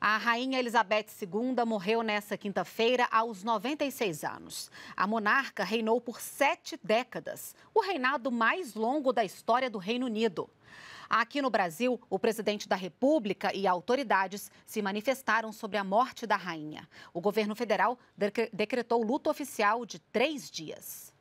A rainha Elizabeth II morreu nesta quinta-feira aos 96 anos. A monarca reinou por sete décadas, o reinado mais longo da história do Reino Unido. Aqui no Brasil, o presidente da República e autoridades se manifestaram sobre a morte da rainha. O governo federal decretou luto oficial de três dias.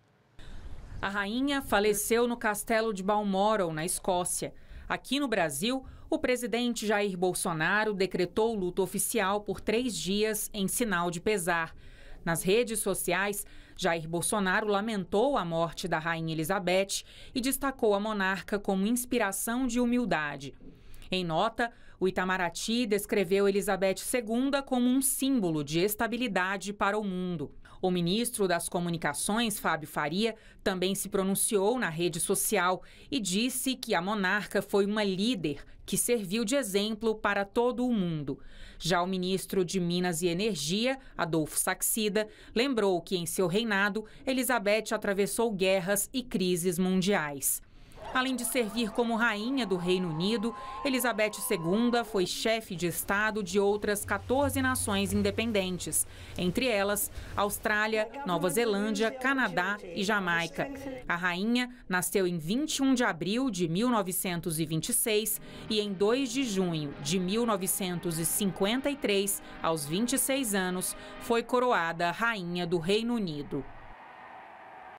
A rainha faleceu no castelo de Balmoral, na Escócia. Aqui no Brasil, o presidente Jair Bolsonaro decretou luto oficial por três dias em sinal de pesar. Nas redes sociais, Jair Bolsonaro lamentou a morte da Rainha Elizabeth e destacou a monarca como inspiração de humildade. Em nota, o Itamaraty descreveu Elizabeth II como um símbolo de estabilidade para o mundo. O ministro das Comunicações, Fábio Faria, também se pronunciou na rede social e disse que a monarca foi uma líder que serviu de exemplo para todo o mundo. Já o ministro de Minas e Energia, Adolfo Saxida, lembrou que em seu reinado, Elizabeth atravessou guerras e crises mundiais. Além de servir como rainha do Reino Unido, Elizabeth II foi chefe de Estado de outras 14 nações independentes, entre elas Austrália, Nova Zelândia, Canadá e Jamaica. A rainha nasceu em 21 de abril de 1926 e em 2 de junho de 1953, aos 26 anos, foi coroada rainha do Reino Unido.